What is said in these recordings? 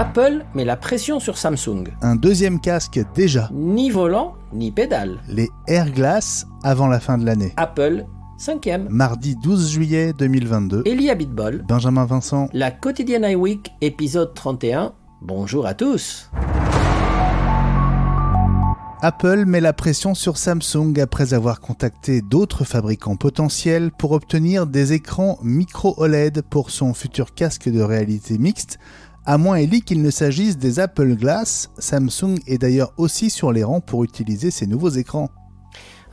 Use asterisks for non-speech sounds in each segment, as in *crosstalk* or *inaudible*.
Apple met la pression sur Samsung. Un deuxième casque déjà. Ni volant, ni pédale. Les Air Glass avant la fin de l'année. Apple, cinquième. Mardi 12 juillet 2022. Elia Bitball. Benjamin Vincent. La quotidienne iWeek, épisode 31. Bonjour à tous. Apple met la pression sur Samsung après avoir contacté d'autres fabricants potentiels pour obtenir des écrans micro OLED pour son futur casque de réalité mixte à moins Ellie qu'il ne s'agisse des Apple Glass. Samsung est d'ailleurs aussi sur les rangs pour utiliser ces nouveaux écrans.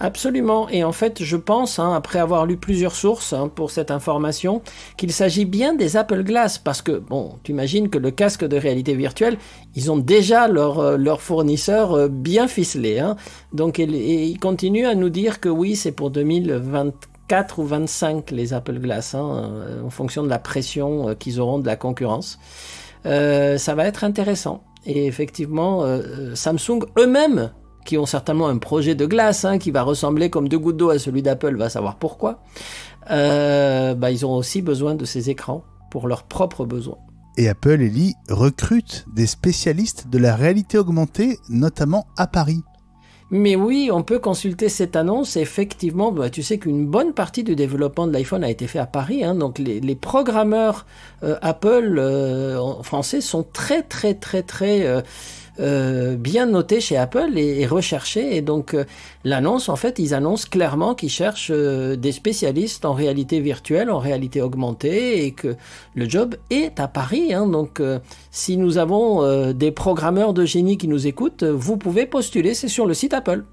Absolument, et en fait je pense, hein, après avoir lu plusieurs sources hein, pour cette information, qu'il s'agit bien des Apple Glass, parce que, bon, tu imagines que le casque de réalité virtuelle, ils ont déjà leur, euh, fournisseur euh, bien ficelé. Hein. Donc ils continuent à nous dire que oui, c'est pour 2024 ou 2025, les Apple Glass, euh, en fonction de la pression qu'ils auront de la concurrence. Euh, ça va être intéressant. Et effectivement, euh, euh, Samsung eux-mêmes, qui ont certainement un projet de glace hein, qui va ressembler comme deux gouttes d'eau à celui d'Apple, va savoir pourquoi, bah, ils ont aussi besoin de ces écrans pour leurs propres besoins. Et Apple et Ellie recrute des spécialistes de la réalité augmentée, notamment à Paris. Mais oui, on peut consulter cette annonce. Effectivement, bah, tu sais qu'une bonne partie du développement de l'iPhone a été fait à Paris. Hein. donc les, les programmeurs euh, Apple euh, français sont très très très très euh, euh, bien noté chez Apple et, recherché. Et donc euh, l'annonce, en fait, ils annoncent clairement qu'ils cherchent euh, des spécialistes en réalité virtuelle, en réalité augmentée, et que le job est à Paris. Hein. donc si nous avons des programmeurs de génie qui nous écoutent, vous pouvez postuler, c'est sur le site Apple.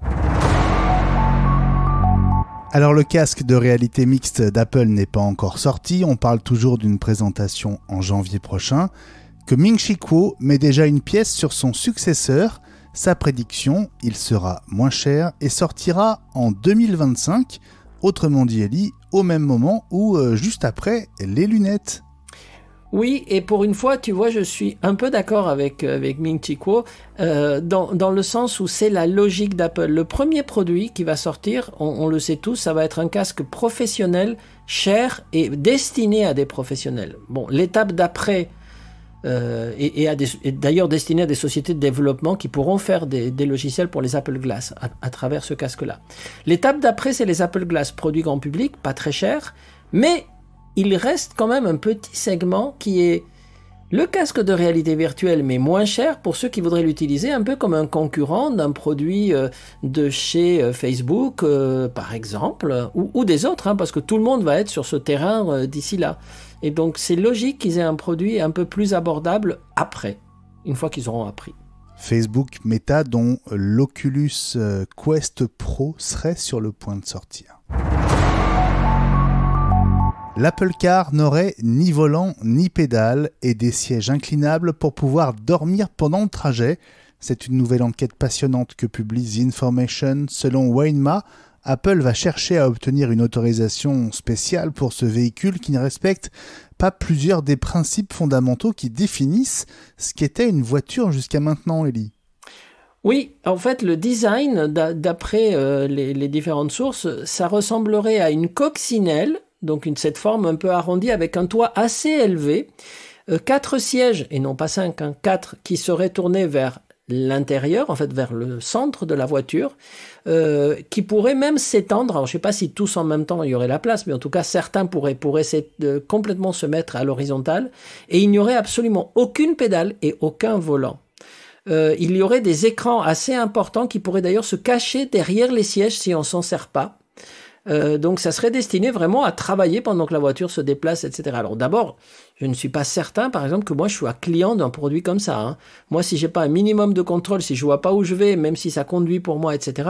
Alors le casque de réalité mixte d'Apple n'est pas encore sorti, on parle toujours d'une présentation en janvier prochain que Ming Chi Kuo met déjà une pièce sur son successeur. Sa prédiction, il sera moins cher et sortira en 2025, autrement dit au même moment ou euh, juste après les lunettes. Oui, et pour une fois, tu vois, je suis un peu d'accord avec, avec Ming Chi Kuo, euh, dans, le sens où c'est la logique d'Apple. Le premier produit qui va sortir, on, le sait tous, ça va être un casque professionnel, cher et destiné à des professionnels. Bon, l'étape d'après, euh, et, et d'ailleurs destiné à des sociétés de développement qui pourront faire des, logiciels pour les Apple Glass à, travers ce casque-là. L'étape d'après, c'est les Apple Glass produits grand public, pas très cher, mais il reste quand même un petit segment qui est le casque de réalité virtuelle, mais moins cher pour ceux qui voudraient l'utiliser un peu comme un concurrent d'un produit euh, de chez euh, Facebook, par exemple, ou, des autres, hein, parce que tout le monde va être sur ce terrain d'ici là. Et donc c'est logique qu'ils aient un produit un peu plus abordable après, une fois qu'ils auront appris. Facebook Meta dont l'Oculus euh, Quest Pro serait sur le point de sortir. L'Apple Car n'aurait ni volant ni pédale et des sièges inclinables pour pouvoir dormir pendant le trajet. C'est une nouvelle enquête passionnante que publie The Information selon Wayne Ma, Apple va chercher à obtenir une autorisation spéciale pour ce véhicule qui ne respecte pas plusieurs des principes fondamentaux qui définissent ce qu'était une voiture jusqu'à maintenant, Ellie. Oui, en fait, le design, d'après euh, les, différentes sources, ça ressemblerait à une coccinelle, donc une, cette forme un peu arrondie avec un toit assez élevé, euh, quatre sièges, et non pas cinq, hein, quatre, qui seraient tournés vers l'intérieur, en fait vers le centre de la voiture, euh, qui pourrait même s'étendre. Alors je ne sais pas si tous en même temps il y aurait la place, mais en tout cas certains pourraient, pourraient complètement se mettre à l'horizontale et il n'y aurait absolument aucune pédale et aucun volant. Euh, il y aurait des écrans assez importants qui pourraient d'ailleurs se cacher derrière les sièges si on s'en sert pas. Euh, donc ça serait destiné vraiment à travailler pendant que la voiture se déplace, etc. Alors d'abord, je ne suis pas certain, par exemple, que moi je sois client d'un produit comme ça. Hein. Moi, si j'ai pas un minimum de contrôle, si je vois pas où je vais, même si ça conduit pour moi, etc.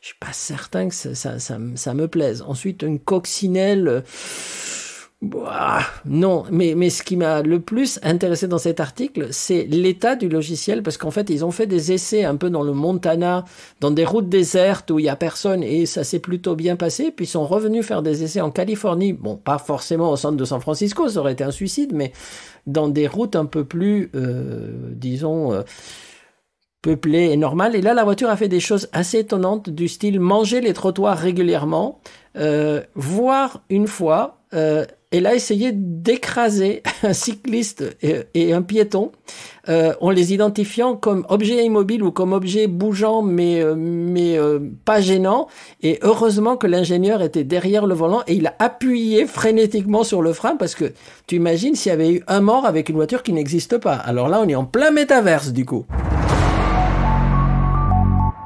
Je suis pas certain que ça, ça, ça, me plaise. Ensuite, une coccinelle. Euh, bah, non, mais, mais ce qui m'a le plus intéressé dans cet article, c'est l'état du logiciel, parce qu'en fait, ils ont fait des essais un peu dans le Montana, dans des routes désertes où il n'y a personne, et ça s'est plutôt bien passé, puis ils sont revenus faire des essais en Californie, bon, pas forcément au centre de San Francisco, ça aurait été un suicide, mais dans des routes un peu plus, euh, disons... Euh, peuplées et normales. Et là, la voiture a fait des choses assez étonnantes du style manger les trottoirs régulièrement, euh, voir une fois elle a essayé d'écraser *laughs* un cycliste et, un piéton euh, en les identifiant comme objets immobiles ou comme objets bougeants mais, euh, mais euh, pas gênants. Et heureusement que l'ingénieur était derrière le volant et il a appuyé frénétiquement sur le frein parce que tu imagines s'il y avait eu un mort avec une voiture qui n'existe pas. Alors là, on est en plein métaverse du coup.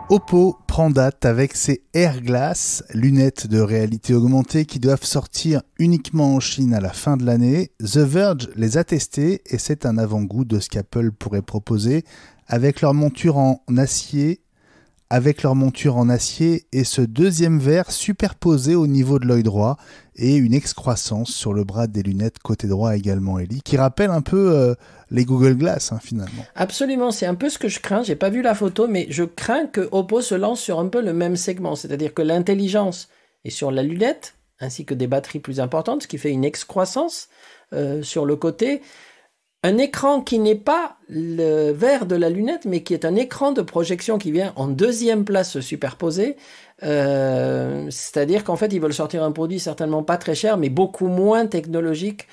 Oppo prend date avec ses Air Glass, lunettes de réalité augmentée qui doivent sortir uniquement en Chine à la fin de l'année. The Verge les a testées et c'est un avant-goût de ce qu'Apple pourrait proposer avec leur monture en acier avec leur monture en acier et ce deuxième verre superposé au niveau de l'œil droit et une excroissance sur le bras des lunettes côté droit également Ellie qui rappelle un peu euh, les Google Glass hein, finalement. Absolument, c'est un peu ce que je crains, j'ai pas vu la photo mais je crains que Oppo se lance sur un peu le même segment, c'est-à-dire que l'intelligence est sur la lunette ainsi que des batteries plus importantes, ce qui fait une excroissance euh, sur le côté un écran qui n'est pas le verre de la lunette, mais qui est un écran de projection qui vient en deuxième place se superposer. Euh, c'est-à-dire qu'en fait, ils veulent sortir un produit certainement pas très cher, mais beaucoup moins technologique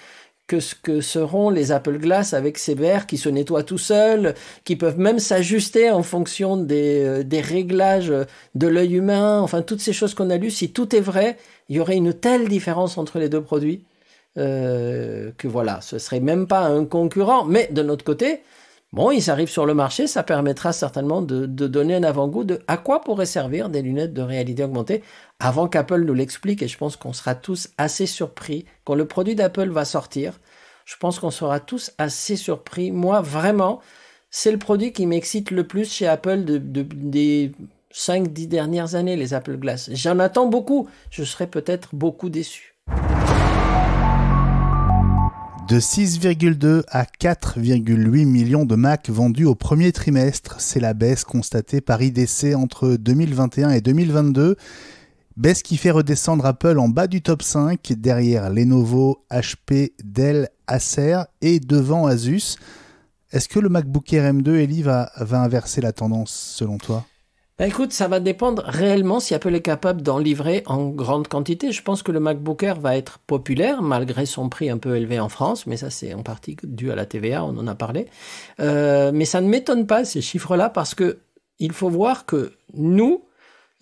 que ce que seront les Apple Glass avec ces verres qui se nettoient tout seuls, qui peuvent même s'ajuster en fonction des, euh, des réglages de l'œil humain, enfin toutes ces choses qu'on a lues. Si tout est vrai, il y aurait une telle différence entre les deux produits. Euh, que voilà, ce serait même pas un concurrent, mais de notre côté, bon, ils arrivent sur le marché, ça permettra certainement de, donner un avant-goût de à quoi pourraient servir des lunettes de réalité augmentée avant qu'Apple nous l'explique, et je pense qu'on sera tous assez surpris quand le produit d'Apple va sortir. Je pense qu'on sera tous assez surpris. Moi, vraiment, c'est le produit qui m'excite le plus chez Apple des 5-10 dernières années, les Apple Glass. J'en attends beaucoup. Je serai peut-être beaucoup déçu. De 6,2 à 4,8 millions de Mac vendus au premier trimestre, c'est la baisse constatée par IDC entre 2021 et 2022. Baisse qui fait redescendre Apple en bas du top 5, derrière Lenovo, HP, Dell, Acer et devant Asus. Est-ce que le MacBook Air M2 Eli va, va inverser la tendance selon toi bah, écoute, ça va dépendre réellement si Apple est capable d'en livrer en grande quantité. Je pense que le MacBook Air va être populaire malgré son prix un peu élevé en France, mais ça c'est en partie dû à la TVA, on en a parlé. Euh, mais ça ne m'étonne pas ces chiffres-là parce que il faut voir que nous,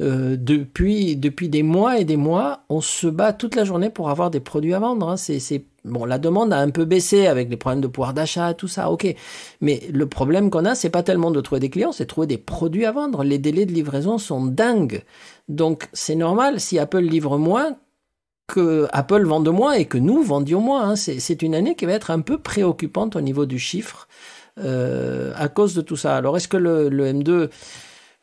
euh, depuis, depuis des mois et des mois, on se bat toute la journée pour avoir des produits à vendre. Hein. C'est C'est Bon, la demande a un peu baissé avec les problèmes de pouvoir d'achat, tout ça, ok. Mais le problème qu'on a, c'est pas tellement de trouver des clients, c'est de trouver des produits à vendre. Les délais de livraison sont dingues. Donc, c'est normal si Apple livre moins que Apple vende moins et que nous vendions moins. Hein. C'est une année qui va être un peu préoccupante au niveau du chiffre euh, à cause de tout ça. Alors, est-ce que le, le M2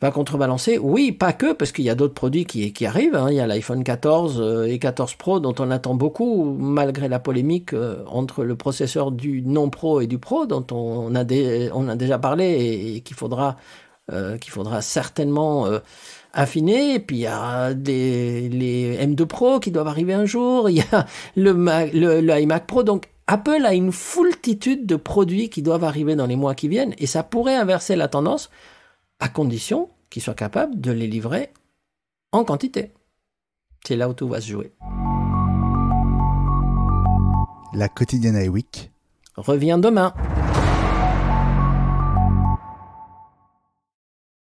va contrebalancer. Oui, pas que, parce qu'il y a d'autres produits qui, qui arrivent. Hein. Il y a l'iPhone 14 euh, et 14 Pro dont on attend beaucoup, malgré la polémique euh, entre le processeur du non Pro et du Pro dont on a, des, on a déjà parlé et, qu'il faudra, euh, qu'il faudra certainement affiner. Et puis il y a des, les M2 Pro qui doivent arriver un jour. Il y a le, le iMac Pro. Donc Apple a une foultitude de produits qui doivent arriver dans les mois qui viennent et ça pourrait inverser la tendance à condition qu'ils soient capables de les livrer en quantité. C'est là où tout va se jouer. La quotidienne Week revient demain.